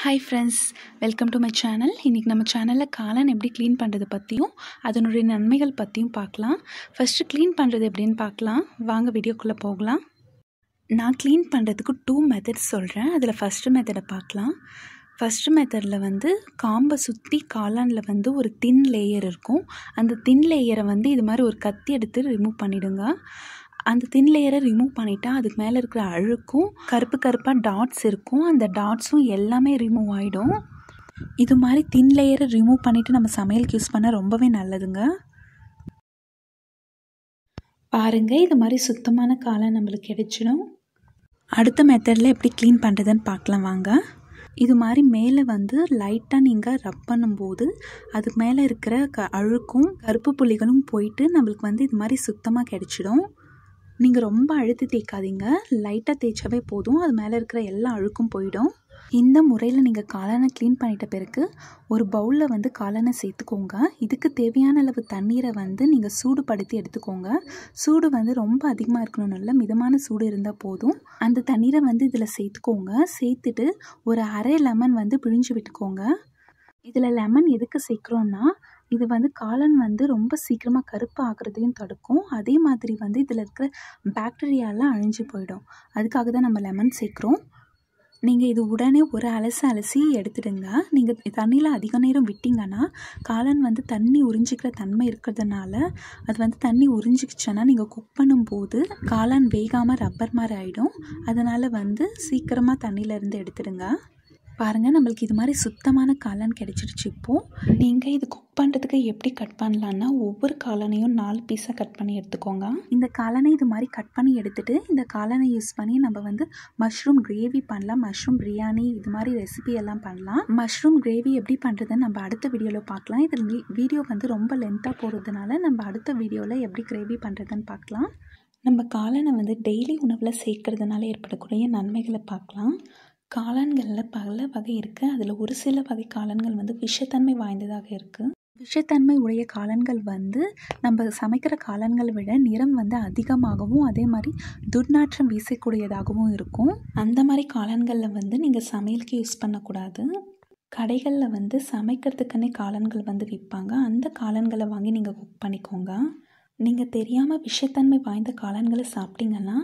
hi friends welcome to my channel இன்றைக்கி நம்ம சேனலில் காளான் எப்படி க்ளீன் பண்ணுறது பற்றியும் அதனுடைய நன்மைகள் பற்றியும் பார்க்கலாம் ஃபஸ்ட்டு க்ளீன் பண்ணுறது எப்படின்னு பார்க்கலாம் வாங்க வீடியோக்குள்ளே போகலாம் நான் க்ளீன் பண்ணுறதுக்கு டூ மெத்தட்ஸ் சொல்கிறேன் அதில் ஃபஸ்ட்டு மெத்தடை பார்க்கலாம் ஃபஸ்ட்டு மெத்தடில் வந்து காம்பை சுற்றி காளானில் வந்து ஒரு தின் லேயர் இருக்கும் அந்த தின் லேயரை வந்து இது மாதிரி ஒரு கத்தி எடுத்து ரிமூவ் பண்ணிவிடுங்க அந்த தின் லேயரை ரிமூவ் பண்ணிட்டா அதுக்கு மேலே இருக்கிற அழுக்கும் கருப்பு கருப்பாக டாட்ஸ் இருக்கும் அந்த டாட்ஸும் எல்லாமே ரிமூவ் ஆகிடும் இது மாதிரி தின் லேயரை ரிமூவ் பண்ணிவிட்டு நம்ம சமையலுக்கு யூஸ் பண்ண ரொம்பவே நல்லதுங்க பாருங்கள் இது மாதிரி சுத்தமான காலை நம்மளுக்கு கிடைச்சிடும் அடுத்த மெத்தடில் எப்படி க்ளீன் பண்ணுறதுன்னு பார்க்கலாம் வாங்க இது மாதிரி மேலே வந்து லைட்டாக நீங்கள் ரப் பண்ணும்போது அதுக்கு மேலே இருக்கிற க அழுக்கும் கருப்பு புள்ளிகளும் போயிட்டு நம்மளுக்கு வந்து இது மாதிரி சுத்தமாக கிடச்சிடும் நீங்கள் ரொம்ப அழுத்தி தேய்க்காதீங்க லைட்டாக தேய்ச்சாவே போதும் அது மேலே இருக்கிற எல்லா அழுக்கும் போயிடும் இந்த முறையில் நீங்கள் காளானை க்ளீன் பண்ணிட்ட பிறகு ஒரு பவுலில் வந்து காளானை சேர்த்துக்கோங்க இதுக்கு தேவையான அளவு தண்ணீரை வந்து நீங்கள் சூடுபடுத்தி எடுத்துக்கோங்க சூடு வந்து ரொம்ப அதிகமாக இருக்கணும் நல்ல மிதமான சூடு இருந்தால் போதும் அந்த தண்ணீரை வந்து இதில் சேர்த்துக்கோங்க சேர்த்துட்டு ஒரு அரை லெமன் வந்து பிழிஞ்சு விட்டுக்கோங்க இதில் லெமன் எதுக்கு சேர்க்குறோன்னா இது வந்து காளான் வந்து ரொம்ப சீக்கிரமாக கருப்பு ஆகிறதையும் தடுக்கும் அதே மாதிரி வந்து இதில் இருக்கிற பேக்டீரியாலாம் அழிஞ்சு போயிடும் அதுக்காக தான் நம்ம லெமன் சேர்க்குறோம் நீங்கள் இது உடனே ஒரு அலசி அலசி எடுத்துடுங்க நீங்கள் தண்ணியில் அதிக நேரம் விட்டிங்கன்னா காலன் வந்து தண்ணி உறிஞ்சிக்கிற தன்மை இருக்கிறதுனால அது வந்து தண்ணி உறிஞ்சிக்கிச்சுன்னா நீங்கள் குக் பண்ணும்போது காளான் வேகாமல் ரப்பர் மாதிரி ஆகிடும் அதனால் வந்து சீக்கிரமாக தண்ணியிலேருந்து எடுத்துடுங்க பாருங்கள் நம்மளுக்கு இது மாதிரி சுத்தமான காலன் கிடைச்சிருச்சு இப்போது நீங்கள் இது குக் பண்ணுறதுக்கு எப்படி கட் பண்ணலான்னா ஒவ்வொரு காலனையும் நாலு பீஸாக கட் பண்ணி எடுத்துக்கோங்க இந்த காலனை இது மாதிரி கட் பண்ணி எடுத்துகிட்டு இந்த காலனை யூஸ் பண்ணி நம்ம வந்து மஷ்ரூம் கிரேவி பண்ணலாம் மஷ்ரூம் பிரியாணி இது மாதிரி ரெசிபி எல்லாம் பண்ணலாம் மஷ்ரூம் கிரேவி எப்படி பண்ணுறதுன்னு நம்ம அடுத்த வீடியோவில் பார்க்கலாம் இதில் வீடியோ வந்து ரொம்ப லென்த்தாக போகிறதுனால நம்ம அடுத்த வீடியோவில் எப்படி கிரேவி பண்ணுறதுன்னு பார்க்கலாம் நம்ம காலனை வந்து டெய்லி உணவில் சேர்க்கறதுனால ஏற்படக்கூடிய நன்மைகளை பார்க்கலாம் காளான்களில் பல வகை இருக்குது அதில் ஒரு சில வகை காளான்கள் வந்து விஷத்தன்மை வாய்ந்ததாக இருக்குது விஷத்தன்மை உடைய காளான்கள் வந்து நம்ம சமைக்கிற காளான்களை விட நிறம் வந்து அதிகமாகவும் அதே மாதிரி துர்நாற்றம் வீசக்கூடியதாகவும் இருக்கும் அந்த மாதிரி காளான்களில் வந்து நீங்கள் சமையலுக்கு யூஸ் பண்ணக்கூடாது கடைகளில் வந்து சமைக்கிறதுக்குன்னே காளான்கள் வந்து விற்பாங்க அந்த காளான்களை வாங்கி நீங்கள் குக் பண்ணிக்கோங்க நீங்கள் தெரியாமல் விஷத்தன்மை வாய்ந்த காளான்களை சாப்பிட்டீங்கன்னா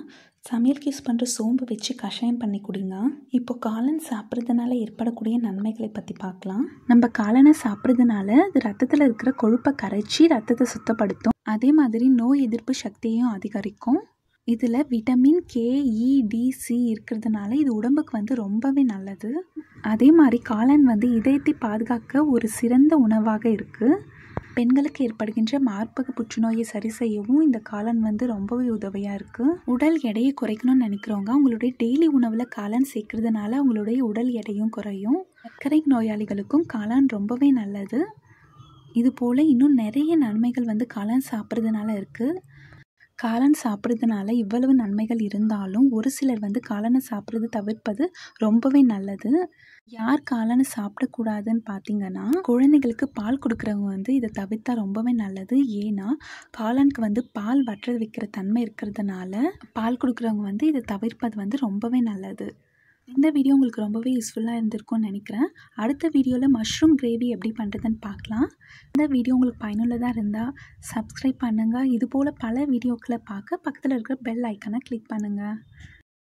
சமையலுக்கு யூஸ் பண்ணுற சோம்பு வச்சு கஷாயம் பண்ணி குடிங்க இப்போ காலன் சாப்பிட்றதுனால ஏற்படக்கூடிய நன்மைகளை பற்றி பார்க்கலாம் நம்ம காலனை சாப்பிட்றதுனால அது ரத்தத்தில் இருக்கிற கொழுப்பை கரைச்சி ரத்தத்தை சுத்தப்படுத்தும் அதே மாதிரி நோய் எதிர்ப்பு சக்தியையும் அதிகரிக்கும் இதில் விட்டமின் கே இடிசி இருக்கிறதுனால இது உடம்புக்கு வந்து ரொம்பவே நல்லது அதே மாதிரி காளான் வந்து இதயத்தை பாதுகாக்க ஒரு சிறந்த உணவாக இருக்குது பெண்களுக்கு ஏற்படுகின்ற மார்பக புற்றுநோயை சரி செய்யவும் இந்த காளான் வந்து ரொம்பவே உதவியாக இருக்குது உடல் எடையை குறைக்கணும்னு நினைக்கிறவங்க அவங்களுடைய டெய்லி உணவில் காளான் சேர்க்கறதுனால அவங்களுடைய உடல் எடையும் குறையும் சர்க்கரை நோயாளிகளுக்கும் காளான் ரொம்பவே நல்லது இது போல் இன்னும் நிறைய நன்மைகள் வந்து காளான் சாப்பிட்றதுனால இருக்குது காளான் சாப்பிட்றதுனால இவ்வளவு நன்மைகள் இருந்தாலும் ஒரு சிலர் வந்து காலனை சாப்பிட்றது தவிர்ப்பது ரொம்பவே நல்லது யார் காலனை சாப்பிடக்கூடாதுன்னு பார்த்தீங்கன்னா குழந்தைகளுக்கு பால் கொடுக்குறவங்க வந்து இதை தவிர்த்தா ரொம்பவே நல்லது ஏன்னா காலனுக்கு வந்து பால் வற்ற வைக்கிற தன்மை இருக்கிறதுனால பால் கொடுக்குறவங்க வந்து இதை தவிர்ப்பது வந்து ரொம்பவே நல்லது இந்த வீடியோ உங்களுக்கு ரொம்பவே யூஸ்ஃபுல்லாக இருந்திருக்கும்னு நினைக்கிறேன் அடுத்த வீடியோவில் மஷ்ரூம் கிரேவி எப்படி பண்ணுறதுன்னு பார்க்கலாம் இந்த வீடியோ உங்களுக்கு பயனுள்ளதாக இருந்தால் சப்ஸ்கிரைப் பண்ணுங்கள் இதுபோல் பல வீடியோக்களை பார்க்க பக்கத்தில் இருக்கிற பெல் ஐக்கனை கிளிக் பண்ணுங்கள்